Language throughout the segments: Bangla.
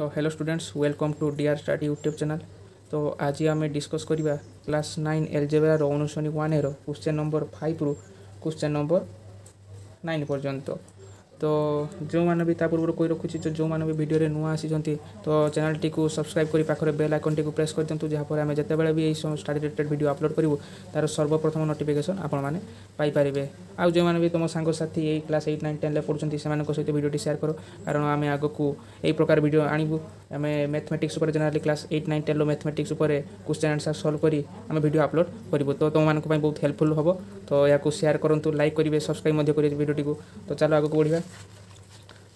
তো hello students welcome to D R start YouTube channel ତ ଆଜି ଆମେ ଡିସ୍କସ୍ କରିବା କ୍ଲାସ୍ ନାଇନ୍ ଏଲଜେବେରାର ଅନୁସରଣୀ ୱାନ୍ ଏର କ୍ୱେଶ୍ଚନ୍ ନମ୍ବର ଫାଇଭ୍ରୁ କ୍ୱେଶ୍ଚନ୍ ନମ୍ବର ନାଇନ୍ ପର୍ଯ୍ୟନ୍ତ ତ ଯେଉଁମାନେ ବି ତା ପୂର୍ବରୁ କହି ରଖୁଛି ଯେଉଁମାନେ ବି ଭିଡ଼ିଓରେ ନୂଆ ଆସିଛନ୍ତି ତ ଚ୍ୟାନେଲ୍ଟିକୁ ସବସ୍କ୍ରାଇବ୍ କରି ପାଖରେ ବେଲ୍ ଆଇକନ୍ଟିକୁ ପ୍ରେସ୍ କରିଦିଅନ୍ତୁ ଯାହାଫଳରେ ଆମେ ଯେତେବେଳେ ବି ଏଇ ଷ୍ଟଡ଼ି ରିଲେଟେଡ଼ ଭିଡ଼ିଓ ଅପଲୋଡ଼ କରିବୁ ତା'ର ସର୍ବପ୍ରଥମ ନୋଟିଫିକେସନ୍ ଆପଣମାନେ ପାଇପାରିବେ ଆଉ ଯେଉଁମାନେ ବି ତୁମ ସାଙ୍ଗସାଥି ଏଇ କ୍ଲାସ୍ ଏଇଟ୍ ନାଇନ୍ ଟେନ୍ରେ ପଢ଼ୁଛନ୍ତି ସେମାନଙ୍କ ସହିତ ଭିଡ଼ିଓଟି ସେୟାର କର କାରଣ ଆମେ ଆଗକୁ ଏହି ପ୍ରକାର ଭିଡ଼ିଓ ଆଣିବୁ ଆମେ ମ୍ୟାଥମେଟିକ୍ସ ଉପରେ ଜେନେରାଲି କ୍ଲାସ୍ ଏଇଟ୍ ନାଇନ୍ ଟେନ୍ର ମ୍ୟାଥମେଟିକ୍ସ ଉପରେ କ୍ୱେଶ୍ଚନ୍ ଆନ୍ସର୍ ସଲ୍ଭ କରି ଆମେ ଭିଡ଼ିଓ ଅପଲୋଡ଼ କରିବୁ ତ ତୁମମାନଙ୍କ ପାଇଁ ବହୁତ ହେଲ୍ପଫୁଲ୍ ହେବ ତ ଏହାକୁ ସେୟାର କରନ୍ତୁ ଲାଇକ୍ କରିବେ ସବସ୍କ୍ରାଇବ୍ ମଧ୍ୟ କରିବେ ଭିଡ଼ିଓଟିକୁ ତ ଚାଲ ଆଗକୁ ବଢ଼ିବା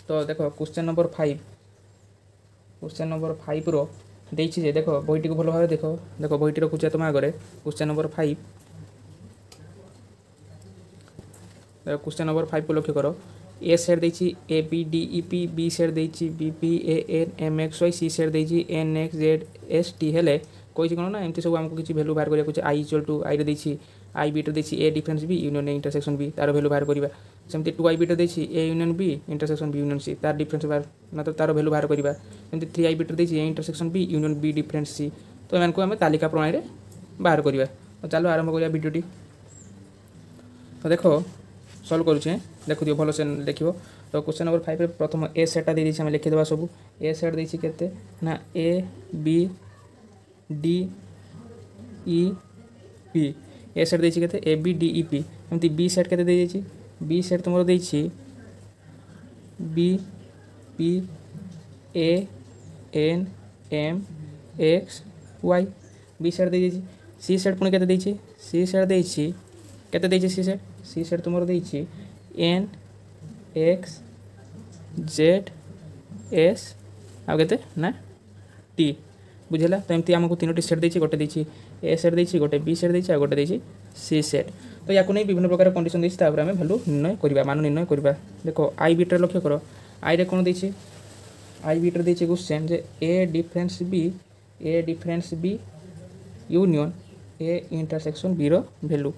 ତ ଦେଖ question number five question number ଫାଇଭ୍ର ଦେଇଛି ଯେ ଦେଖ ବହିଟିକୁ ଭଲ ଭାବେ ଦେଖ ଦେଖ ବହିଟି ରଖୁଛି ତୁମ ଆଗରେ question number five question number ଫାଇଭ୍କୁ ଲକ୍ଷ୍ୟ କର ए सेट देखिए A P D E P B set देखिए B P A N M X Y C set देखिए N X Z S T हेले কইছি কোন না এমতি সব আমাকে কিছু ভ্যালু বাহার করিয়া কইছে আই ইকুয়াল টু আইরে দেইছি আই বিটা দেইছি A difference B union A intersection B তার ভ্যালু বাহার করিবা সেমতি টু আই বিটা দেইছি A union B intersection B union C তার ডিফারেন্স বাহার না তার ভ্যালু বাহার করিবা সেমতি থ্রি আই বিটা দেইছি A intersection B union B difference C তো এমানকু আমি তালিকা প্রণালীরে বাহার করিবা তো চালো আরম্ভ করিবা ভিডিওটি তো দেখো সলভ করুছে ଲେଖୁଥିବ ଭଲସେ ଲେଖିବ ତ କ୍ୱେଶ୍ଚନ୍ ନମ୍ବର ଫାଇଭରେ ପ୍ରଥମ ଏ ସେଟ୍ଟା ଦେଇଦେଇଛି ଆମେ ଲେଖିଦେବା ସବୁ ଏ ସେଟ୍ ଦେଇଛି କେତେ ନା A B D E P A set ଦେଇଛି କେତେ ଏ ବି ଡି ଇ ପି ଏମିତି ବି ସେଟ୍ କେତେ ଦେଇଯାଇଛି ବି ସେଟ୍ ତୁମର ଦେଇଛି B P A N M X Y B set দিয়েছি সি সেট পুনি কেতে দিয়েছি সি সেট দিয়েছি কেতে দিয়েছি সি সেট সি সেট তোমার দিয়েছি एन एक्स जेड एस ଆଉ କେତେ ନା ଟି ବୁଝିଲା ତ ଏମିତି ଆମକୁ ତିନୋଟି ସେଟ୍ ଦେଇଛି ଗୋଟେ ଦେଇଛି ଏ ସେଟ୍ ଦେଇଛି ଗୋଟେ ବି ସେଟ୍ ଦେଇଛି ଆଉ ଗୋଟେ ଦେଇଛି ସି ସେଟ୍ ତ ୟାକୁ ନେଇ ବିଭିନ୍ନ ପ୍ରକାର କଣ୍ଡିସନ୍ ଦେଇଛି ତାପରେ ଆମେ ଭାଲ୍ୟୁ ନିର୍ଣ୍ଣୟ କରିବା ମାନ ନିର୍ଣ୍ଣୟ କରିବା ଦେଖ ଆଇ ବିଟ୍ରେ ଲକ୍ଷ୍ୟ କର ଆଇରେ କ'ଣ ଦେଇଛି ଆଇ ବିଟ୍ରେ ଦେଇଛି କ୍ୱେଶ୍ଚନ୍ ଯେ A difference B A difference B union A intersection ବିର value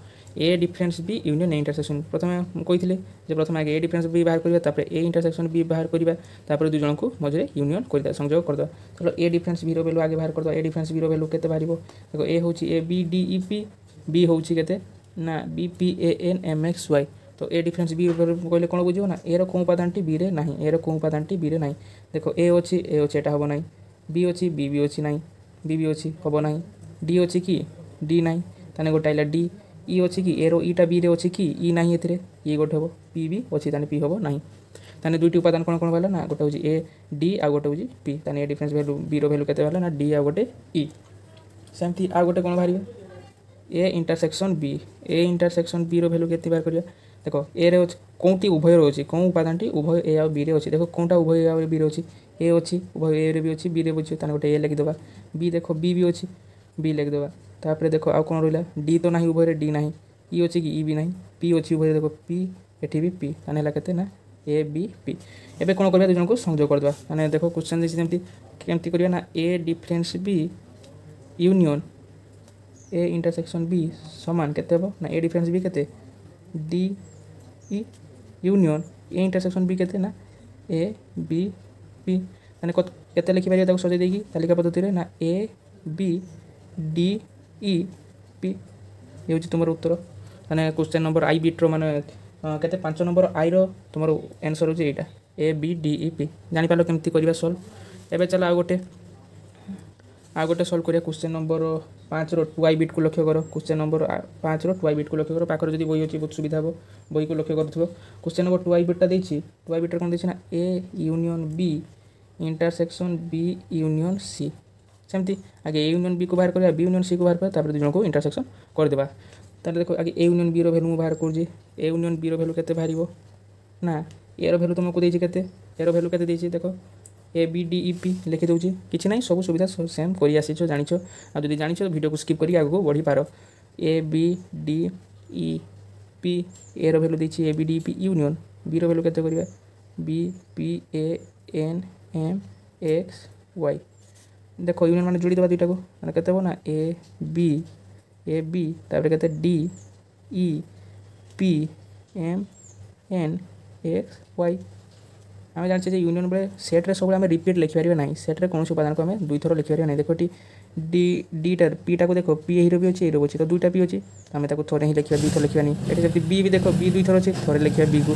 A difference B union A intersection ପ୍ରଥମେ କହିଥିଲେ ଯେ ପ୍ରଥମେ ଆଗେ ଏ ଡିଫରେନ୍ସ ବି ବାହାର କରିବା ତାପରେ ଏ ଇଣ୍ଟରସେକ୍ସନ୍ ବି ବାହାର କରିବା ତାପରେ ଦୁଇ ଜଣଙ୍କୁ ମଝିରେ ୟୁନିୟନ୍ କରିଦେବା ସଂଯୋଗ କରିଦେବା ତାହେଲେ ଏ ଡିଫରେନ୍ସ ବିର ଭ୍ୟାଲୁ ଆଗେ ବାହାର କରିଦେବା ଏ ଡିଫରେନ୍ସ ବିର ଭ୍ୟାଲୁ କେତେ ବାହାରିବ ଦେଖ ଏ ହେଉଛି ଏ ବି ଡି ଇ ପି ବି ହେଉଛି କେତେ ନା B P A N M X Y ତ ଏ ଡିଫରେନ୍ସ ବି କହିଲେ କ'ଣ ବୁଝିବ ନା ଏର କେଉଁ ଉପାଦାନଟି ବିରେ ନାହିଁ ଏର କେଉଁ ଉପାଦାନଟି ବିରେ ନାହିଁ ଦେଖ ଏ ଅଛି ଏ ଅଛି ଏଟା ହେବ ନାହିଁ ବି ଅଛି ବି ବି ଅଛି ନାହିଁ ବି ବି ଅଛି ହେବ ନାହିଁ ଡି ଅଛି କି ଡି ନାହିଁ ତାହେଲେ ଗୋଟାଏ ହେଲା ଡି ଇ ଅଛି କି ଏର ଇଟା ବିରେ ଅଛି କି ଇ ନାହିଁ ଏଥିରେ ଇ ଗୋଟେ ହେବ ପି ବି ଅଛି ତାହେଲେ ପି ହେବ ନାହିଁ ତାହେଲେ ଦୁଇଟି ଉପାଦାନ କ'ଣ କ'ଣ ହେଲା ନା ଗୋଟେ ହେଉଛି ଏ ଡି ଆଉ ଗୋଟେ ହେଉଛି ପି ତାହେଲେ ଏ ଡିଫରେନ୍ସ ଭ୍ୟାଲୁ ବିର ଭ୍ୟାଲୁ କେତେ ହେଲା ନା ଡି ଆଉ ଗୋଟେ ଇ ସେମିତି ଆଉ ଗୋଟେ କ'ଣ ବାହାରିବ A intersection B A intersection ବିର ଭ୍ୟାଲୁ କେତେ ବାହାର କରିବା ଦେଖ ଏରେ ଅଛି କେଉଁଟି ଉଭୟ ରହୁଛି କେଉଁ ଉପାଦାନଟି ଉଭୟ ଏ ଆଉ ବିରେ ଅଛି ଦେଖ କେଉଁଟା ଉଭୟ ଏ ଆଉ ବିରେ ଅଛି ଏ ଅଛି ଉଭୟ ଏରେ ବି ଅଛି ବିରେ ବି ଅଛି ତାହେଲେ ଗୋଟେ ଏ ଲେଖିଦେବା ବି ଦେଖ ବି ବି ଅଛି বি লেখিদেবা তাপরে দেখো আউ কোণ রহিলা ডি তো না উভয়ের ডি না ই অছি কি ই বি না পি অছি উভয়ের দেখো পি এটি বি পি তাহলে হল কেতে না এ বি পি এবে কোণ করা দুজনকে সংযোগ করে দেওয়া মানে দেখো কোশ্চেন দিয়েছি যেমনি কেমতি করিবা না A difference B union A intersection B সমান কেতে হব না এ ডিফরেন্স বি কেতে D E union A intersection B কেতে না এ বি পি মানে কত কেতে লিখিপারিবা তাকে সজাই দিয়ে তালিকা পদ্ধতিরে না A B D E P ହେଉଛି ତୁମର ଉତ୍ତର ମାନେ କ୍ୱେଶ୍ଚନ୍ ନମ୍ବର ଆଇ ବିଟ୍ର ମାନେ କେତେ ପାଞ୍ଚ ନମ୍ବର ଆଇର ତୁମର ଆନ୍ସର୍ ହେଉଛି ଏଇଟା ଏ ବି ଡି ଇ ପି ଜାଣିପାରିଲ କେମିତି କରିବା ସଲ୍ଭ ଏବେ ଚାଲ ଆଉ ଗୋଟେ ଆଉ ଗୋଟେ ସଲ୍ଭ କରିବା କ୍ୱେଶ୍ଚନ୍ ନମ୍ବର ପାଞ୍ଚର ଟୁ ଆଇ ବିଟ୍କୁ ଲକ୍ଷ୍ୟ କର କ୍ୱେଶ୍ଚନ୍ ନମ୍ବର ପାଞ୍ଚର ଟୁ ଆଇ ବିଟ୍କୁ ଲକ୍ଷ୍ୟ କର ପାଖରେ ଯଦି ବହି ଅଛି ବହୁତ ସୁବିଧା ହେବ ବହିକୁ ଲକ୍ଷ୍ୟ କରୁଥିବ କ୍ୱେଶ୍ଚନ୍ ନମ୍ବର ଟୁ ଆଇ ବିଟ୍ଟା ଦେଇଛି ଟୁ ଆଇ ବିଟ୍ରେ କ'ଣ ଦେଇଛି ନା A union B intersection B union C ସେମିତି ଆଗେ ଏ ୟୁନିୟନ୍ ବିକୁ ବାହାର କରିବା ବି ୟୁନିଅନ୍ ସିକୁ ବାହାର କରିବା ତାପରେ ଦୁଇ ଜଣଙ୍କୁ ଇଣ୍ଟରସେକ୍ସନ୍ କରିଦେବା ତାହେଲେ ଦେଖ ଆଗେ ଏ ୟୁନିୟନ୍ ବିର ଭ୍ୟାଲୁ ମୁଁ ବାହାର କରୁଛି ଏ ୟୁନିଅନ୍ ବିର ଭ୍ୟାଲୁ କେତେ ବାହାରିବ ନା ଏର ଭ୍ୟାଲୁ ତୁମକୁ ଦେଇଛି କେତେ ଏର ଭ୍ୟାଲୁ କେତେ ଦେଇଛି ଦେଖ ଏ ବି ଡି ଇ ପି ଲେଖି ଦେଉଛି କିଛି ନାହିଁ ସବୁ ସୁବିଧା ସେମ୍ କରିଆସିଛ ଜାଣିଛ ଆଉ ଯଦି ଜାଣିଛ ଭିଡ଼ିଓକୁ ସ୍କିପ୍ କରିକି ଆଗକୁ ବଢ଼ିପାର A B D E P ଏର ଭ୍ୟାଲୁ ଦେଇଛି A B D E P union ବିର ଭ୍ୟାଲୁ କେତେ କରିବା B P A N M X Y ଦେଖ ୟୁନିଟ୍ ମାନେ ଯୋଡ଼ି ଦେବା ଦୁଇଟାକୁ ମାନେ କେତେ ହେବ ନା ଏ ବି ଏ ବି ତାପରେ କେତେ D E P M N X Y ଆମେ ଜାଣିଛେ ଯେ ୟୁନିୟନ୍ ବେଳେ ସେଟ୍ରେ ସବୁବେଳେ ଆମେ ରିପିଟ୍ ଲେଖିପାରିବା ନାହିଁ ସେଟ୍ରେ କୌଣସି ଉପାଦାନକୁ ଆମେ ଦୁଇଥର ଲେଖିପାରିବା ନାହିଁ ଦେଖ ଏଠି ଡି ଡିଟା ପିଟାକୁ ଦେଖ ପି ଏହିର ବି ଅଛି ଏହିର ବି ଅଛି ତ ଦୁଇଟା ପି ଅଛି ଆମେ ତାକୁ ଥରେ ହିଁ ଲେଖିବା ଦୁଇଥର ଲେଖିବାନି ଏଠି ସେମିତି ବି ବି ଦେଖ ବି ଦୁଇଥର ଅଛି ଥରେ ଲେଖିବା ବିକୁ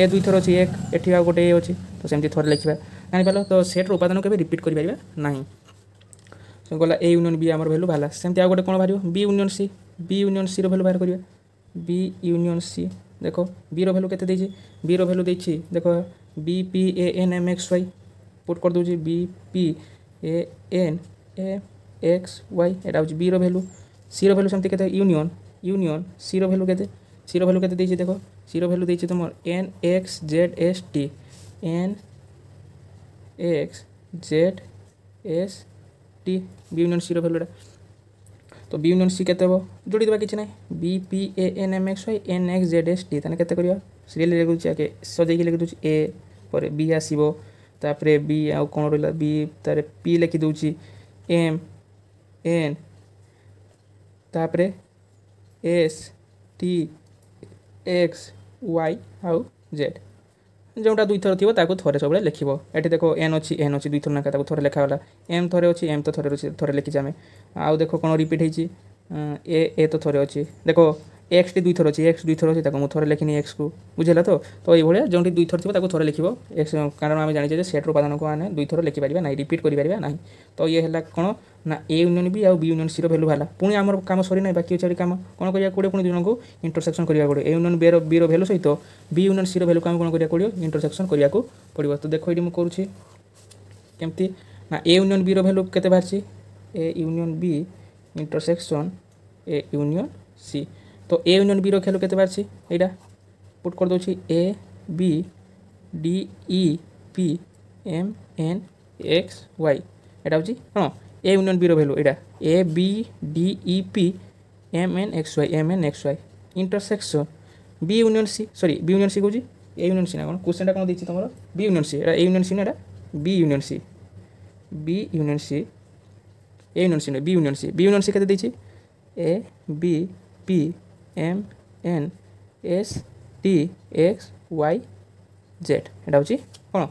ଏ ଦୁଇଥର ଅଛି ଏକ ଏଠି ଆଉ ଗୋଟେ ଏ ଅଛି ତ ସେମିତି ଥରେ ଲେଖିବା ଜାଣିପାରିଲ ତ ସେଟ୍ର ଉପାଦାନକୁ କେବେ ରିପିଟ୍ କରିପାରିବା ନାହିଁ ତେଣୁ ଗଲା ଏ ୟୁନିୟନ୍ ବି ଆମର ଭ୍ୟାଲୁ ବାହାରିଲା ସେମିତି ଆଉ ଗୋଟେ କ'ଣ ବାହାରିବ B union C B union ସିର ଭ୍ୟାଲୁ ବାହାର କରିବା ବି ୟୁନିୟନ୍ ସି ଦେଖ ବିର ଭ୍ୟାଲୁ କେତେ ଦେଇଛି ବିର ଭ୍ୟାଲୁ ଦେଇଛି ଦେଖ B P A N M X Y put କରିଦେଉଛି B P A N A X Y ଏଇଟା ହେଉଛି ବିର ଭ୍ୟାଲୁ ସିର ଭ୍ୟାଲୁ ସେମିତି କେତେ ୟୁନିୟନ୍ ୟୁନିୟନ୍ ସିର ଭ୍ୟାଲୁ କେତେ সিরো ভ্যালু কেতে দিয়েছি দেখো সিরো ভ্যালু দিয়েছি তোমার N X Z S T N X Z S T B union সির ভ্যালুটা তো বি ইউনিয়ন সি কেতে হব যোড়ি দেবা কিছু না B P A N M X Y N X Z S T তাহলে কেতে করিবা সিরিয়াল লিখি আগে সজাইকি লিখি দেছি এ পরে বি আসিব তাপরে বি আউ কোণ রহিলা বি তারে পি লিখি দেছি এম এন তাপরে এস টি এক্স ওয়াই আউ জেড ଯେଉଁଟା ଦୁଇଥର ଥିବ ତାକୁ ଥରେ ସବୁବେଳେ ଲେଖିବ ଏଠି ଦେଖ ଏନ୍ ଅଛି ଏନ୍ ଅଛି ଦୁଇଥର ଲେଖା ତାକୁ ଥରେ ଲେଖା ହେଲା ଏମ୍ ଥରେ ଅଛି ଏମ୍ ତ ଥରେ ଅଛି ଥରେ ଲେଖିଛେ ଆମେ ଆଉ ଦେଖ କ'ଣ ରିପିଟ୍ ହେଇଛି ଏ ଏ ତ ଥରେ ଅଛି ଦେଖ ଏକ୍ସଟି ଦୁଇ ଥର ଅଛି ଏକ୍ସ ଦୁଇ ଥର ଅଛି ତାକୁ ମୁଁ ଥରେ ଲେଖିନି ଏକ୍ସକୁ ବୁଝିଲା ତ ତ ଏଇଭଳିଆ ଯେଉଁଠି ଦୁଇ ଥର ଥିବ ତାକୁ ଥରେ ଲେଖିବ ଏକ୍ସ କାରଣ ଆମେ ଜାଣିଛେ ଯେ ସେଟ୍ର ଉପାଦାନକୁ ଆମେ ଦୁଇ ଥର ଲେଖିପାରିବା ନାହିଁ ରିପିଟ୍ କରିପାରିବା ନାହିଁ ତ ଇଏ ହେଲା କ'ଣ ନା ଏ ୟୁନିୟନ୍ ବି ଆଉ ବି ୟୁନିୟନ୍ ସିର ଭ୍ୟାଲୁ ବାହାରିଲା ପୁଣି ଆମର କାମ ସରି ନାହିଁ ବାକି ଅଛି କାମ କ'ଣ କରିବାକୁ ପଡ଼ିବ ପୁଣି ଦୁଇଜଣଙ୍କୁ ଇଣ୍ଟରସେକ୍ସନ୍ କରିବାକୁ ପଡ଼ିବ ଏ ୟୁନିୟନ୍ ବିର ବିର ଭ୍ୟାଲୁ ସହିତ ବି ୟୁନିୟନ୍ ସିର ଭ୍ୟାଲୁକୁ ଆମେ କ'ଣ କରିବାକୁ ପଡ଼ିବ ଇଣ୍ଟରସେକ୍ସନ୍ କରିବାକୁ ପଡ଼ିବ ତ ଦେଖ ଏଇଠି ମୁଁ କରୁଛି କେମିତି ନା ଏ ୟୁନିୟନ୍ ବିର ଭ୍ୟାଲୁ କେତେ ବାହାରିଛି A union B intersection A union C তো এ ইউনিয়ন বিরও খেয়াল পেতে পারছি এইটা পুট করে দেছি A B D E P M N X Y এটা হচ্ছে হ্যাঁ এ ইউনিয়ন বিরো ভ্যালু এটা A B D E P M N X Y M N X Y intersection B union C sorry B union C কৌছি এ ইউনিয়ন সি না কোন কোশ্চেনটা কোনো দিচ্ছি তোমার বি ইউনিয়ন সি এটা এ ইউনিয়ন সি না এটা B union C B union C A union C না B union C B union C খেতে দিয়েছি A B P M N S T X Y Z এটা হচ্ছে কোণ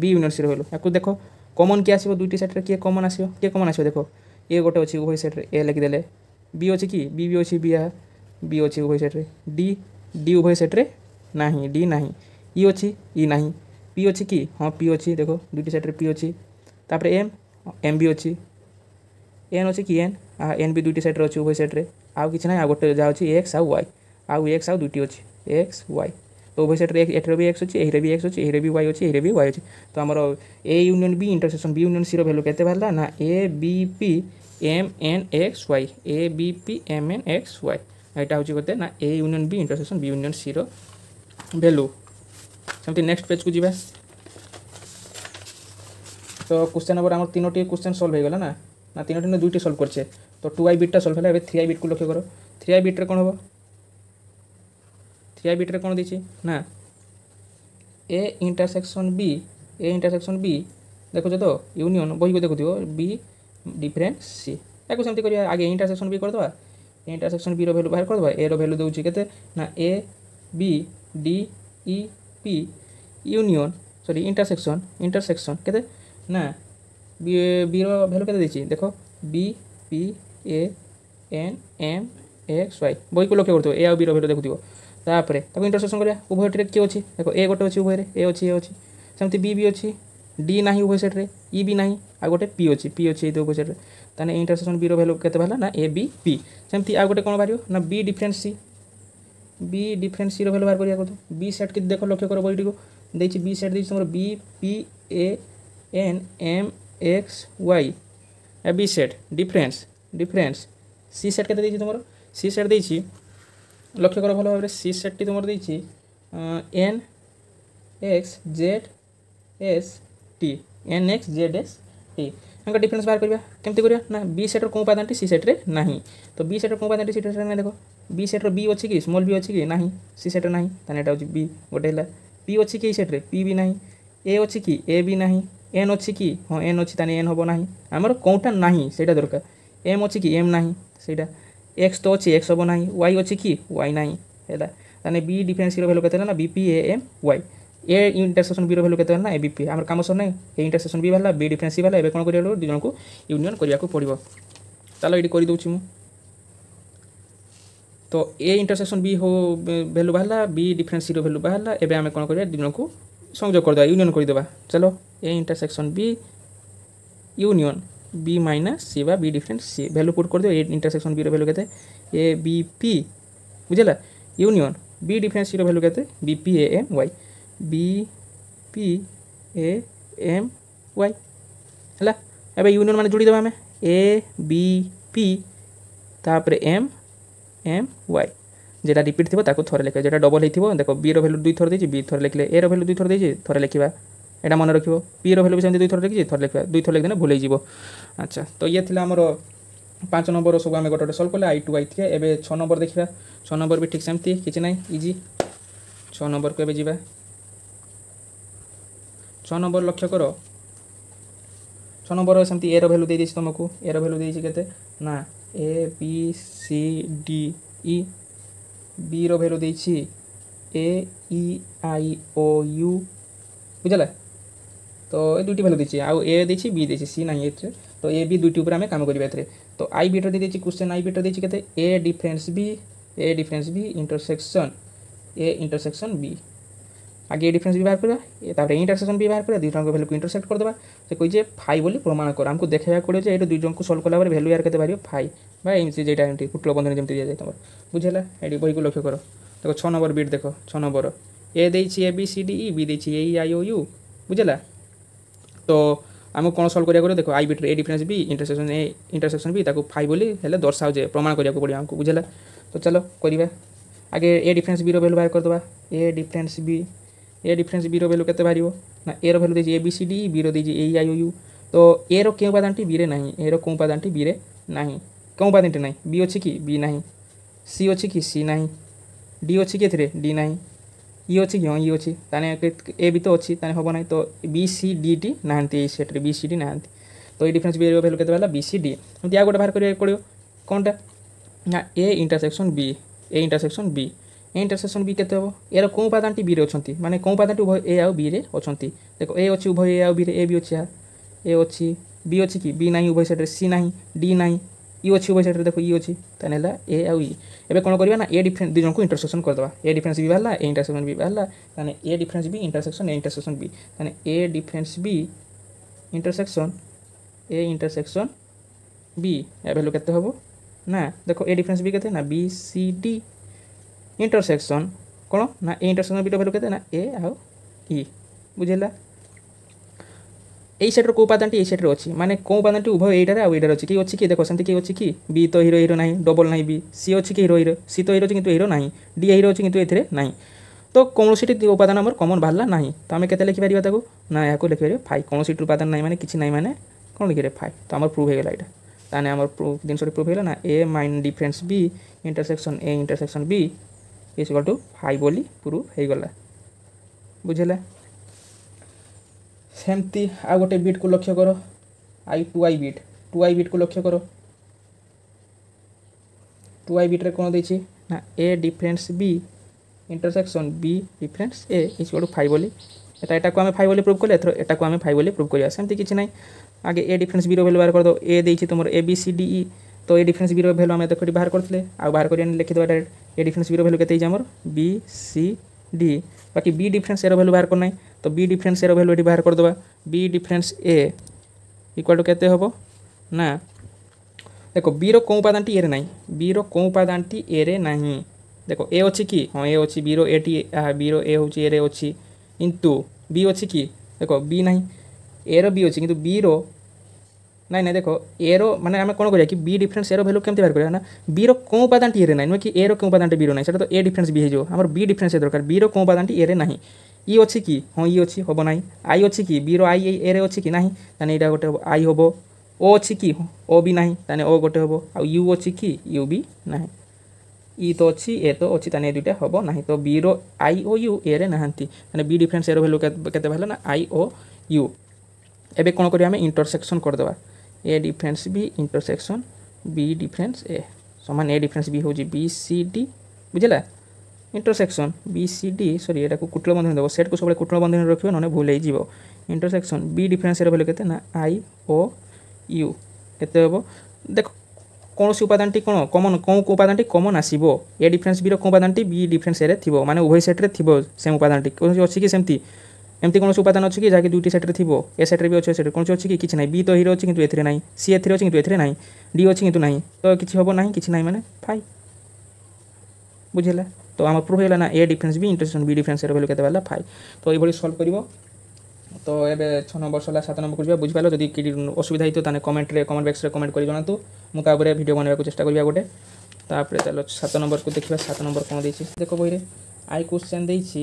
বি ইউনিট সিরো ভ্যালু একটু দেখো কমন কি আসবে দুইটি সেটরে কি কমন আসবে কি কমন আসবে দেখো এ গোটে অছি উভয় সেটরে এ লিখিদেলে বি অছি কি বি বি অছি বি বি অছি উভয় সেটরে ডি ডি উভয় সেটরে না ডি না ই অছি ই না পি অছি কি হ্যাঁ পি অছি দেখো দুইটি সেটরে পি অছি তাপরে এম এম বি অছি এন অছি কি এন এন বি দুইটি সেটরে অছি উভয় সেটরে ଆଉ କିଛି ନାହିଁ ଆଉ ଗୋଟେ ଯାହା ଅଛି ଏକ୍ସ ଆଉ ୱାଇ ଆଉ ଏକ୍ସ ଆଉ ଦୁଇଟି ଅଛି ଏକ୍ସ ୱାଇ তো উভয় সাইডের এটার বি এক্স হচ্ছে এইটা বি এক্স হচ্ছে এইটা বি ওয়াই হচ্ছে এইটা বি ওয়াই হচ্ছে তো আমার A union B intersection B union সির ভ্যালু কেতে বাহারা না A B P M N X Y A B P M N X Y এটা হচ্ছে কেতে না A union B intersection B union সির ভ্যালু সেমতি নেক্সট পেজকু যা তো কোশ্চেন নম্বর আমার তিনোটি কোশ্চেন সলভ হয়ে গেল না না তিনোটি না দুইটি সলভ করছে তো টু আই বিটটা সলভ হলে এবার থ্রি আই বিটকে লক্ষ্য করো থ্রি আই বিটরে কোণ হব থ্রি আই বিটরে কোণ দিয়েছি না A intersection B A intersection B দেখুছ তো ইউনিয়ন বইকে দেখুথিব বি ডিফরেন্ট সি তাকে সেমতি করিয়া আগে ইন্টারসেকশন বি করেদেবা ইন্টারসেকশন বির ভ্যালু বাহার করেদেবা এর ভ্যালু দেউছি কেতে না A B D E P union sorry intersection intersection কেতে না বি বির ভ্যালু কেতে দিয়েছি দেখো B P A N M X Y ବହିକୁ ଲକ୍ଷ୍ୟ କରୁଥିବ ଏ ଆଉ ବିର ଭିଡ଼ିଓ ଦେଖୁଥିବ ତାପରେ ତାକୁ ଇଣ୍ଟରସେକ୍ସନ୍ କରିବା ଉଭୟଟିରେ କିଏ ଅଛି ଦେଖ ଏ ଗୋଟେ ଅଛି ଉଭୟରେ ଏ ଅଛି ଏ ଅଛି ସେମିତି ବି ବି ଅଛି ଡି ନାହିଁ ଉଭୟ ସାଇଡ଼୍ରେ ଇ ବି ନାହିଁ ଆଉ ଗୋଟେ ପି ଅଛି ପି ଅଛି ଏଇ ଉଭୟ ସାଇଡ଼୍ରେ ତାହେଲେ ଇଣ୍ଟରସେକ୍ସନ୍ ବିର ଭ୍ୟାଲୁ କେତେ ବାହାରିଲା ନା ଏ ବି ପି ସେମିତି ଆଉ ଗୋଟେ କ'ଣ ବାହାରିବ ନା B difference C B difference ସିର ଭ୍ୟାଲୁ ବାହାର କରିବାକୁ ବି ସେଟ୍ କି ଦେଖ ଲକ୍ଷ୍ୟ କର ବହିଟିକୁ ଦେଇଛି ବି ସେଟ୍ ଦେଇଛି ତୁମର B P A N M X Y A B set difference difference C set কেতে দিয়েছি তোমার সি সেট দিয়েছি লক্ষ্য করো ভালো ভাবে সি সেটটি তোমার দিয়েছি N X Z S T N X Z S T ତାଙ୍କ ଡିଫରେନ୍ସ ବାହାର କରିବା କେମିତି କରିବା ନା ବି ସେଟ୍ର କେଉଁ ଉପାଦାନଟି ସି ସେଟ୍ରେ ନାହିଁ ତ ବି ସେଟ୍ର କେଉଁ ଉପାଦାନଟି ସି ସେଟ୍ରେ ନାହିଁ ଦେଖ ବି ସେଟ୍ର ବି ଅଛି କି ସ୍ମଲ୍ ବି ଅଛି କି ନାହିଁ ସି ସେଟ୍ରେ ନାହିଁ ତାହେଲେ ଏଇଟା ହେଉଛି ବି ଗୋଟେ ହେଲା ପି ଅଛି କି ଏଇ ସେଟ୍ରେ ପି ବି ନାହିଁ ଏ ଅଛି କି ଏ ବି ନାହିଁ ଏନ୍ ଅଛି କି ହଁ ଏନ୍ ଅଛି ତାହେଲେ ଏନ୍ ହେବ ନାହିଁ ଆମର କେଉଁଟା ନାହିଁ ସେଇଟା ଦରକାର এম অছি কি এম না সেইটা এক্স তো অছি এক্স হব না ওয়াই অছি কি ওয়াই না ହେଲା ତାହେଲେ ବି ଡିଫରେନ୍ସିର ଭାଲ୍ୟୁ କେତେ ହେଲା ନା B P A M Y A intersection ବିର ଭାଲ୍ୟୁ କେତେ ହେଲା ନା ଏ ବି ପି ଆମର କାମ ସରିନାହିଁ ଏ ଇଣ୍ଟରସେକ୍ସନ୍ ବି ବାହାରିଲା ବି ଡିଫରେନ୍ସି ବାହାରିଲା ଏବେ କ'ଣ କରିବାକୁ ଦୁଇ ଜଣଙ୍କୁ ୟୁନିୟନ୍ କରିବାକୁ ପଡ଼ିବ ତାହେଲେ ଏଇଠି କରିଦେଉଛି ମୁଁ ତ ଏ ଇଣ୍ଟରସେକ୍ସନ୍ ବି ହଉ ଭାଲ୍ୟୁ ବାହାରିଲା ବି ଡିଫରେନ୍ସିର ଭାଲ୍ୟୁ ବାହାରିଲା ଏବେ ଆମେ କ'ଣ କରିବା ଦୁଇ ଜଣଙ୍କୁ ସଂଯୋଗ କରିଦେବା ୟୁନିୟନ୍ କରିଦେବା ଚାଲ A intersection B union B minus C বা B difference C value put করে মানে দেবো এ ইন্টারসেকশন বিরো ভ্যালু কেতে এ বি পি বুঝলা ইউনিয়ন বি ডিফারেন্স সিরো ভ্যালু কেতে B P A M Y B P A M Y ହେଲା ଏବେ ୟୁନିୟନ୍ ମାନେ ଯୋଡ଼ିଦେବା ଆମେ ଏ ବି ପି ତାପରେ ଏମ୍ ଏମ୍ ୱାଇ যেটা রিপিট থাকবে তাকে থরে লেখা যেটা ডবল হইথিব দেখো বি র ভ্যালু দুই থর দিয়েছি বি থরে লিখলে এ র ভ্যালু দুই থর দিয়েছি থরে লিখবা এটা মনে রাখব পিএর ভ্যালু সেমি দুই থর লিখিছি থর লিখবা দুই থর লিখিদেলে ভুলে যাব আচ্ছা তো ইয়ে লা আমার পাঁচ নম্বর সব আমি গোটে গোটে সলভ কলে আই টু আই থ্রি এবে ছ নম্বর দেখা ছ নম্বর বি ঠিক সেমতি কিছু না ইজি ছ নম্বরকে এবে যা ছ নম্বর লক্ষ্য কর ছ নম্বর সেমতি এর ভ্যালু দিয়ে দিয়েছি তোমাকে এর ভ্যালু দিয়েছি কেতে না A B C D E বির ভ্যালু দিয়েছি এ ই আই ও ইউ বুঝলে তো এই দুইটি ভ্যালু দিচ্ছি আউ এ দিচ্ছি বি দিচ্ছি সি নাই এতে তো এ বি দুইটি উপরে আমি কাম করিবা এতে তো আই বিটা দিয়ে দিচ্ছি কোশ্চেন আই বিটা দিচ্ছি কেতে A difference B A difference B intersection A intersection B আগে এ ডিফরেন্স বি বাহার করা তাপরে ইন্টরসেকশন বি বাহার করা দুইজনক ভ্যালু ইন্টরসেক্ট করদেবা সে কই যে ফাই বলি প্রমাণ কর আমাকে দেখাইবা পড়ে যে এটা দুইজনক সলভ কলা পরে ভ্যালু ইয়ার কেতে বাহির ফাই বা এমসি যেটা এমটি কুটল বন্ধনী যেমন দিয়ে যায় তোমার বুঝলা এটি বইকে লক্ষ্য করো দেখো ছ নম্বর বিট দেখো ছ নম্বর এ দিয়েছি A B C D E B দিয়েছি এই আই ও ইউ বুঝলা তো ଆମକୁ କ'ଣ ସଲ୍ଭ କରିବାକୁ ପଡ଼ିବ ଦେଖ ଆଇ ବିଟ୍ରେ A difference B intersection A intersection B ତାକୁ ଫାଇ ବୋଲି ହେଲେ ଦର୍ଶାଉଛେ ପ୍ରମାଣ କରିବାକୁ ପଡ଼ିବ ଆମକୁ ବୁଝିଲା ତ ଚାଲ କରିବା ଆଗେ ଏ ଡିଫରେନ୍ସ ବିର ଭ୍ୟାଲୁ ବାହାର କରିଦେବା A difference B A difference ବିର ଭ୍ୟାଲୁ କେତେ ବାହାରିବ ନା ଏର ଭ୍ୟାଲୁ ଦେଇଛି ଏ ବି ସି ଡି ବିର ଦେଇଛି ଏ ଆଇ ୟୁ ତ ଏର କେଉଁ ଉପାଦାନଟି ବିରେ ନାହିଁ ଏର କେଉଁ ଉପାଦାନଟି ବିରେ ନାହିଁ କେଉଁ ଉପାଦାନଟି ନାହିଁ ବି ଅଛି କି ବି ନାହିଁ ସି ଅଛି କି ସି ନାହିଁ ଡି ଅଛି କି ଏଥିରେ ଡି ନାହିଁ ଇ ଅଛି କି ହଁ ଇ ଅଛି ତାହେଲେ ଏ ବି ତ ଅଛି ତାହେଲେ ହେବ ନାହିଁ ତ ବି ସି ଡି ଟି ନାହାନ୍ତି ଏଇ ସେଟ୍ରେ ବି ସି ଡି ନାହାନ୍ତି ତ ଏଇ ଡିଫରେନ୍ସ ବି ଭ୍ୟାଲୁ କେତେ ହେଲା ବି ସି ଡି ଏମିତି ଆଉ ଗୋଟେ ବାହାର କରିବାକୁ ପଡ଼ିବ କ'ଣଟା ନା A intersection B A intersection B A intersection B କେତେ ହେବ ଏହାର କେଉଁ ଉପାଦାନଟି ବିରେ ଅଛନ୍ତି ମାନେ କେଉଁ ଉପାଦାନଟି ଉଭୟ ଏ ଆଉ ବିରେ ଅଛନ୍ତି ଦେଖ ଏ ଅଛି ଉଭୟ ଏ ଆଉ ବିରେ ଏ ବି ଅଛି ଏହା ଏ ଅଛି ବି ଅଛି କି ବି ନାହିଁ ଉଭୟ ସାଇଡ଼୍ରେ ସି ନାହିଁ ଡି ନାହିଁ ଇ ଅଛି ଉଭୟ ସାଇଡ଼୍ରେ ଦେଖ ଇ ଅଛି ତାହେଲେ ହେଲା ଏ ଆଉ ଇ ଏବେ କ'ଣ କରିବା ନା ଏ ଡିଫରେନ୍ସ ଦୁଇ ଜଣଙ୍କୁ ଇଣ୍ଟରସେକ୍ସନ୍ କରିଦେବା ଏ ଡିଫରେନ୍ସ ବି ବାହାରିଲା ଏ ଇଣ୍ଟରସେକ୍ସନ୍ ବି ବାହାରିଲା ତାହେଲେ A difference B intersection A intersection B ତାହେଲେ A difference B intersection A intersection B A value କେତେ ହେବ ନା ଦେଖ ଏ ଡିଫରେନ୍ସ ବି କେତେ ନା ବି ସି ଡି ଇଣ୍ଟରସେକ୍ସନ୍ କ'ଣ ନା ଏ ଇଣ୍ଟରସେକ୍ସନ୍ ବିର ଭ୍ୟାଲୁ କେତେ ନା ଏ ଆଉ ଇ ବୁଝିଲା এই সেটর কেউ উপাদানটি এই সেটরে অছি মানে কেউ উপাদানটি উভয় এইটারে আর এইটারে অছি কি অছি কি দেখো সেমতি কি অছি কি বি তো হিরো হিরো নাই ডবল নাই বি সি অছি কি হিরো হিরো সি তো হিরো ଅଛି কিন্তু হিরো নাই ডি হিরো অছি কিন্তু এতে নাই তো কৌশিটি উপাদান আমার কমন বাহারা না তো আমি কেতে লিখিপার তাকে না এখন লিখিপার ফাইভ কৌশিটি উপাদান নাই মানে কিছু নাই মানে কোণ লিখিপার ফাই তো আমার প্রুভ হয়ে গেল এটা তাহলে আমার জিনিসটি প্রুভ হয়ে গেল না এ মাইন difference B intersection A intersection B is equal to phi বলি প্রুভ হয়ে গলা বুঝলে ସେମିତି ଆଉ ଗୋଟେ ବିଟ୍କୁ ଲକ୍ଷ୍ୟ କର I two I bit two I ବିଟ୍କୁ ଲକ୍ଷ୍ୟ କର ଟୁ ଆଇ ବିଟ୍ରେ କ'ଣ ଦେଇଛି ନା A difference B intersection B difference A is to five ବୋଲି এটা এটাকে আমি ফাইভ বলে প্রুভ করলে এথর এটাকে আমি ফাইভ বলে প্রুভ করা সেমতি কিছু নাই আগে এ ডিফরেন্স বির ভ্যালু বাহার করে দাও এ দিয়েছি তোমার A B C D E তো এ ডিফরেন্স বির ভ্যালু আমি দেখো বাহার করলে আর বাহার করে লিখি দেওয়া ডাইরেক্ট এ ডিফরেন্স বির ভ্যালু কেতে আমার বি সি ডি বাকি বি ডিফরেন্স এর ভ্যালু বাহার করে নাই तो बी डिफरेन्स ए भैल्यू ये बाहर करदे B difference A equal to के हम ना देख बी कौ उपादान टी ए ना बीर कौ उपादान टी ए ना देख ए अच्छी कि हाँ ए अच्छी बीर ए टी बीर ए हूँ ए अच्छी कितु बी अच्छी कि देख बी ना ए री अच्छी कि बीर ना ना देख ए मैंने आम कौन करा कि बी डिफरेन्स एर भैल्यू कमी बाहर करा ना बीर कौ उपादान टी ए ना नुहे कि ए कौ उपादान टी बीर ना तो ए डिफरेन्स बी हो आम बी डिफरेन्स ए दरकार बीर कौ उपादान टी ए ना ই ଅଛି କି ହଁ ଇ ଅଛି ହେବ ନାହିଁ ଆଇ ଅଛି କି ବିର ଆଇ ଏଇ ଏରେ ଅଛି କି ନାହିଁ ତାହେଲେ ଏଇଟା ଗୋଟେ ହେବ ଆଇ ହେବ ଓ ଅଛି କି ଓ ବି ନାହିଁ ତାହେଲେ ଓ ଗୋଟେ ହେବ ଆଉ ୟୁ ଅଛି କି ୟୁ ବି ନାହିଁ ଇ ତ ଅଛି ଏ ତ ଅଛି ତାହେଲେ ଏ ଦୁଇଟା ହେବ ନାହିଁ ତ ବିର ଆଇ ଓ ୟୁ ଏରେ ନାହାନ୍ତି ତାହେଲେ ବି ଡିଫରେନ୍ସ ଏର ଭ୍ୟାଲୁ କେତେ ବାହାରିଲା ନା ଆଇ ଓ ୟୁ ଏବେ କ'ଣ କରିବା ଆମେ ଇଣ୍ଟରସେକ୍ସନ୍ କରିଦେବା A difference B intersection B difference A समान ए डिफरेन्स बी हूँ बी सी डी बुझेगा ইন্টরসেকশন বিসিডি সরি এটা কুটল বন্ধনী দেব সেটকু সবাই কুটল বন্ধনী রাখবে নহলে ভুল হয়ে যাব ইন্টরসেকশন বি ডিফরেন্সের ভ্যালু কেতে না আই ও ইউ এতে হব দেখ কোণী উপাদানটি কোণ কমন কোন উপাদানটি কমন আসব এ ডিফরেন্স বির কোন উপাদানটি বি ডিফরেন্স এ থিব মানে উভয় সেট্রে থিব সেম উপাদানটি কোণী অছি কি সেমতি এমতি কোণী উপাদান অছি কি যাকি দুইটি সেট্রে থিব এ সেট্রে বি অছি সেট্রে কোণী অছি কি কিছু নাই বি তো হিরো অছি কিন্তু এথিরে নাই সি এথিরে অছি কিন্তু এথিরে নাই ডি অছি কিন্তু নাই তো কিছু হব নাই কিছু নাই মানে ফাই বুঝিলা ତ ଆମ ପ୍ରୁଭ୍ ହେଇଗଲା ନା A difference B intersection B ଡିଫେନ୍ସର ଭ୍ୟାଲୁ କେତେ ବାହାରିଲା ଫାଇଭ୍ ତ ଏଇଭଳି ସଲ୍ଭ କରିବ ତ ଏବେ ଛଅ ନମ୍ବର ସରିଲା ସାତ ନମ୍ବରକୁ ଯିବା ବୁଝିପାରିଲ ଯଦି କି ଅସୁବିଧା ହେଇଥିବ ତାହେଲେ କମେଣ୍ଟରେ କମେଣ୍ଟ ବକ୍ସରେ କମେଣ୍ଟ କରି ଜଣାନ୍ତୁ ମୁଁ ତାପରେ ଭିଡ଼ିଓ ବନେଇବାକୁ ଚେଷ୍ଟା କରିବା ଗୋଟେ ତାପରେ ଚାଲ ସାତ ନମ୍ବରକୁ ଦେଖିବା ସାତ ନମ୍ବର କ'ଣ ଦେଇଛି ଦେଖ ବହିରେ ଆଇ କ୍ୱେଶ୍ଚନ୍ ଦେଇଛି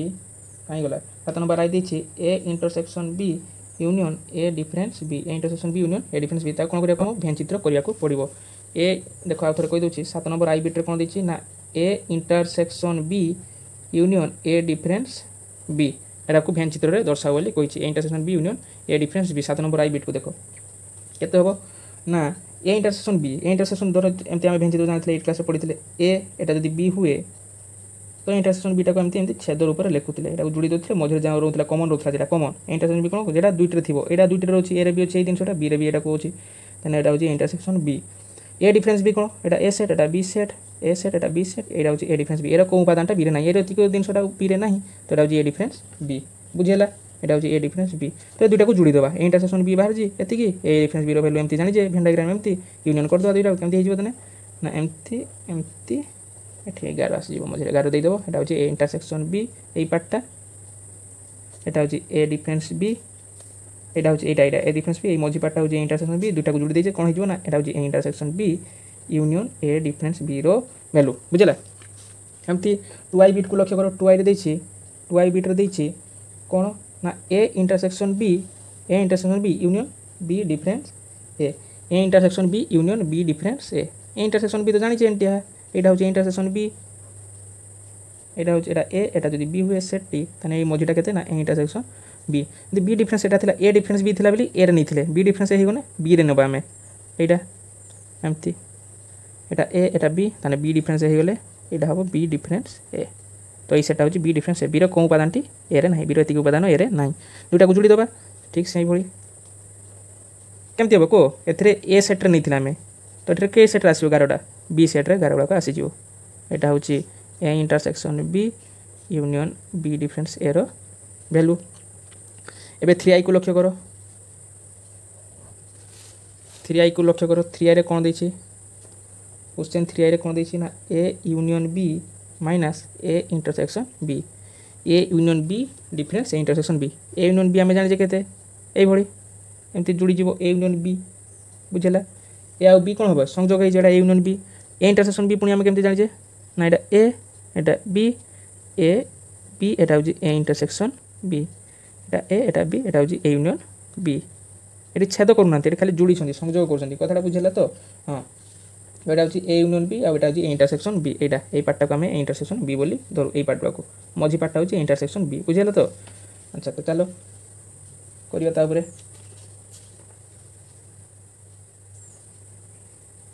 କାହିଁଗଲା ସାତ ନମ୍ବର ଆଇ ଦେଇଛି A intersection B union A difference B A intersection B union A difference B ତାକୁ କ'ଣ କରିବାକୁ ଭେଞ୍ଚିତ୍ର କରିବାକୁ ପଡ଼ିବ ଏ ଦେଖ ଆଉ ଥରେ କହିଦେଉଛି ସାତ ନମ୍ବର ଆଇ ବିଟ୍ରେ କ'ଣ ଦେଇଛି ନା A intersection B union A difference B এটাকে ভ্যান চিত্রে দর্শাও বলে কইছি A intersection B union A difference B সাত নম্বর আই বিটকে দেখো কেতে হব না A intersection B A intersection ধর এমতি আমি ভ্যান চিত্র জানিলে এইট ক্লাসে পড়িলে এ এটা যদি বি হুয়ে তো ইন্টারসেকশন বিটাকে এমতি এমতি ছেদর উপরে লেখুলে এটা যোড়ি দেওয়া মঝে যা রোলা কমন রোলা যেটা কমন ইন্টারসেকশন বি কোণ যেটা দুইটারে থাকবে এটা দুইটারে রয়েছে এর বি অছে এই জিনিসটা বি রে বি এটা কোচি তাহলে এটা হচ্ছে intersection B A difference B কোণ এটা এ সেট এটা বি সেট এ সেট এটা বি সেট এটা হচ্ছে এ ডিফারেন্স বি এর কেউ উপাদানটা বিরে নাই এর অধিক জিনিসটা বিরে না তো এটা হচ্ছে এ ডিফরেন্স বি বুঝিলা এটা হচ্ছে এ ডিফরেন্স বি তো এই দুইটাকে যোড়ি দেবা এই ইন্টারসেকশন বি বাহারি এতিকি এ ডিফরেন্স বির ভ্যালু এমতি জানিছে ভেন্ডাগ্রাম এমতি ইউনিয়ন করদেবা দুইটা কেমতি হয়ে যাবে না এমতি এমতি এটি এগারো আসিযোগ মঝিরে এগারো দিয়েদেব এটা হচ্ছে এ ইন্টারসেকশন বি এই পার্টটা এটা হচ্ছে এ ডিফারেন্স বি এটা হচ্ছে এটা এটা এ ডিফারেন্স বি এই মঝি পার্টটা হচ্ছে ইন্টারসেকশন বি দুইটাকে জুড়ে দিয়েছে কোণ হয়ে না এটা হচ্ছে A intersection B union A difference ବିର ଭ୍ୟାଲୁ ବୁଝିଲା ଏମିତି ଟୁ ଆଇ ବିଟ୍କୁ ଲକ୍ଷ୍ୟ କର ଟୁ ଆଇରେ ଦେଇଛି ଟୁ ଆଇ ବିଟ୍ରେ ଦେଇଛି କ'ଣ ନା A intersection B A intersection B union B difference A A intersection B union B difference A A intersection B तो जानी एमती यहाँ हूँ इंटरसेक्शन बी এটা হচ্ছে এটা এ এটা যদি বি হুয়ে সেটটি তাহলে এই মজিটা কেতে না এ ইন্টারসেকশন বি যদি বি ডিফরেন্স এটা লা এ ডিফরেন্স বি লা বলি এ রে নিলে বি ডিফরেন্স হয়ে গলে বি রে নেবা আমি এইটা এমতি এটা এ এটা বি তাহলে বি ডিফরেন্স হয়ে এটা হব বি ডিফরেন্স এ তো এই সেটা হচ্ছে বি ডিফরেন্স এ বির কেউ উপাদানটি এ রে না বির এত উপাদান এ রে না দুইটা যোড়ি দেবা ঠিক সেইভাবে কেমতি হব কো এতে এ সেট্রে নিয়ে আমি তো এটার কে সেট্রে আসবে গারটা বি সেট্রে গার গুড়া আসিযোগ এটা হচ্ছে A intersection B union B difference A value एवं थ्री आई को लक्ष्य कर थ्री आई को लक्ष्य कर थ्री आई रे कौन देखिए কোশ্চেন থ্রি আইরে কোনো দিয়েছি না A union B minus A intersection B A union B difference A intersection B A union B আমি জাଣିଛେ କେତେ ଏଇଭଳି ଏମିତି ଯୋଡ଼ିଯିବ ଏ ୟୁନିୟନ୍ ବି ବୁଝିଲା ଏ ଆଉ ବି କ'ଣ ହେବ ସଂଯୋଗ ହେଇଛି ଏଇଟା ଏ ୟୁନିୟନ୍ ବି ଏ ଇଣ୍ଟରସେକ୍ସନ୍ ବି ପୁଣି ଆମେ କେମିତି ଜାଣିଛେ ନା ଏଇଟା ଏ ଏଇଟା ବି ଏ ବି ଏଇଟା ହେଉଛି ଏ ଇଣ୍ଟରସେକ୍ସନ୍ ବି ଏଇଟା ଏ ଏଇଟା ବି ଏଇଟା ହେଉଛି ଏ ୟୁନିୟନ୍ ବି ଏଠି ଛେଦ କରୁନାହାନ୍ତି ଏଠି ଖାଲି ଯୋଡ଼ିଛନ୍ତି ସଂଯୋଗ କରୁଛନ୍ତି କଥାଟା ବୁଝିଲା ତ ହଁ এটা ହେଉଛି ଏ ୟୁନିୟନ୍ ବି ଆଉ ଏଇଟା ହେଉଛି ଇଣ୍ଟରସେକ୍ସନ୍ ବି ଏଇଟା ଏଇ ପାର୍ଟଟାକୁ ଆମେ ଇଣ୍ଟରସେକ୍ସନ୍ ବି ବୋଲି ଧରୁ ଏଇ ପାର୍ଟଟାକୁ ମଝି ପାର୍ଟଟା ହେଉଛି ଇଣ୍ଟରସେକ୍ସନ୍ ବି ବୁଝିହେଲା ତ ଆଚ୍ଛା ତ ଚାଲ କରିବା ତା ଉପରେ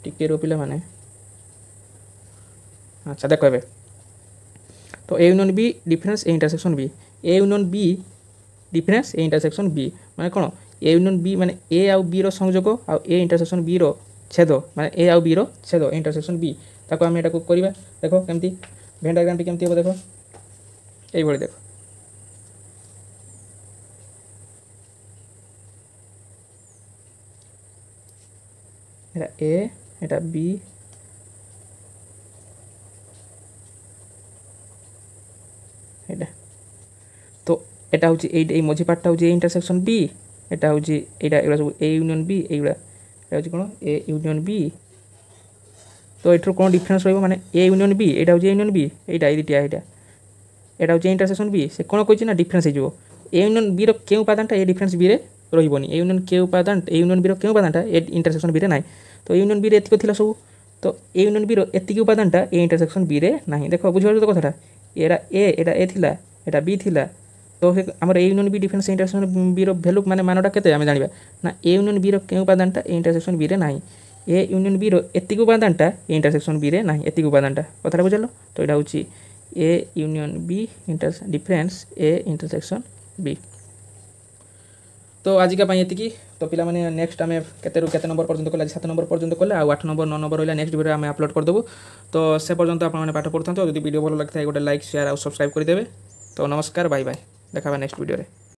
ଟିକେ ରୁହ ପିଲାମାନେ আচ্ছা দেখো এবার তো A union B difference A intersection B A union B difference A intersection B মানে কোণ এ ইউনিয়ন বি মানে এ আউ বি র সংযোগ আউ এ ইন্টারসেকশন বি র ଛେଦ ମାନେ ଏ ଆଉ ବିର ଛେଦ ଇଣ୍ଟରସେକ୍ସନ୍ ବି ତାକୁ ଆମେ ଏଟାକୁ କରିବା ଦେଖ କେମିତି ଭେନ୍ ଡାଇଗ୍ରାମଟି କେମିତି ହେବ ଦେଖ ଏଇଭଳି ଦେଖ এটা এ এটা বি এটা তো এটা হচ্ছে এই এই মঝি পার্টটা হচ্ছে এই ইন্টারসেকশন বি এটা হচ্ছে এইটা এগুলো সব এ ইউনিয়ন বি এইগুলা এটা হচ্ছে কোন এ ইউনিয়ন বি তো এটার কোনো ডিফারেন্স রহব মানে এ ইউনিয়ন বি এটা হচ্ছে ইউনিয়ন বি এইটা এই দুইটা এইটা এটা হচ্ছে ইন্টারসেকশন বি সে কোণ কইছে না ডিফারেন্স হয়ে যাব এ ইউনিয়ন বির কেউ উপাদানটা এ ডিফারেন্স বিরে রহবনি এ ইউনিয়ন কে উপাদান এ ইউনিয়ন বির কেউ উপাদানটা এ ইন্টারসেকশন বিরে নাই তো এ ইউনিয়ন বিরে এতিক লা সব তো এ ইউনিয়ন বির এতিকি উপাদানটা এ ইন্টারসেকশন বিরে নাই দেখো বুঝিপারছ তো কথাটা এরা এ এটা এ লা এটা বি লা তো আমার A union B difference intersection বির ভ্যালু মানে মানটা কেতে আমি জাঁয়া না এ ইউনিয়ন বির কেউ উপাদানটা এ ইন্টারসেকশন বিরে না এ ইউনিয়ন বির এতিক উপাদানটা এ ইন্টারসেকশন বিরে না এতিক উপাদানটা কথাটা বুঝাল তো এটা হচ্ছে A union B inter difference A intersection B তো আজিকা পাই এতিকি তো পিলামানে নেক্সট আমি কেতেরু কেতে নম্বর পর্যন্ত কলে আজ সাত নম্বর পর্যন্ত কলে আর আট নম্বর ন নম্বর রইলা নেক্সট ভিডিও আমি আপলোড করদেবু তো সে পর্যন্ত আপনার পাঠ পড়ুথান্তু যদি ভিডিও ভালো লাগি থাকে গোটে লাইক শেয়ার আর সবসক্রাইব করে দেবে তো নমস্কার bye bye dah kawan next video dia.